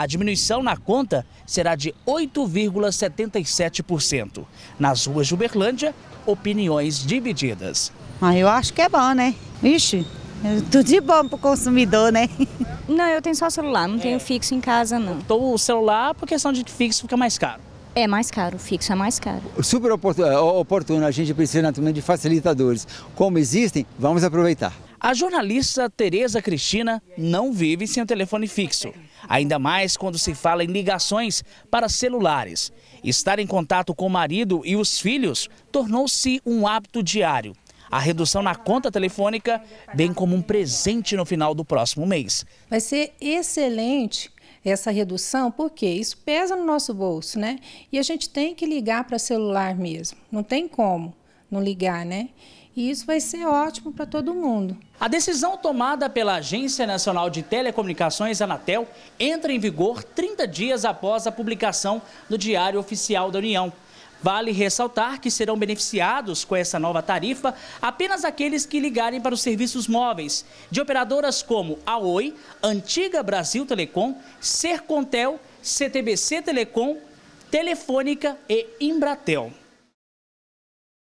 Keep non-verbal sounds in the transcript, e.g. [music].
A diminuição na conta será de 8,77%. Nas ruas de Uberlândia, opiniões divididas. Ah, eu acho que é bom, né? Ixi, tudo de bom para o consumidor, né? [laughs] Não, eu tenho só celular, não é. tenho fixo em casa, não. Então o celular, por questão de fixo, fica mais caro. É mais caro, fixo é mais caro. Super oportuno, é, oportuno, a gente precisa naturalmente de facilitadores. Como existem, vamos aproveitar. A jornalista Tereza Cristina não vive sem o telefone fixo, ainda mais quando se fala em ligações para celulares. Estar em contato com o marido e os filhos tornou-se um hábito diário. A redução na conta telefônica vem como um presente no final do próximo mês. Vai ser excelente essa redução, porque isso pesa no nosso bolso, né? E a gente tem que ligar para celular mesmo, não tem como não ligar, né? E isso vai ser ótimo para todo mundo. A decisão tomada pela Agência Nacional de Telecomunicações, Anatel, entra em vigor 30 dias após a publicação no Diário Oficial da União. Vale ressaltar que serão beneficiados com essa nova tarifa apenas aqueles que ligarem para os serviços móveis de operadoras como a Oi, Antiga Brasil Telecom, Sercontel, CTBC Telecom, Telefônica e Embratel.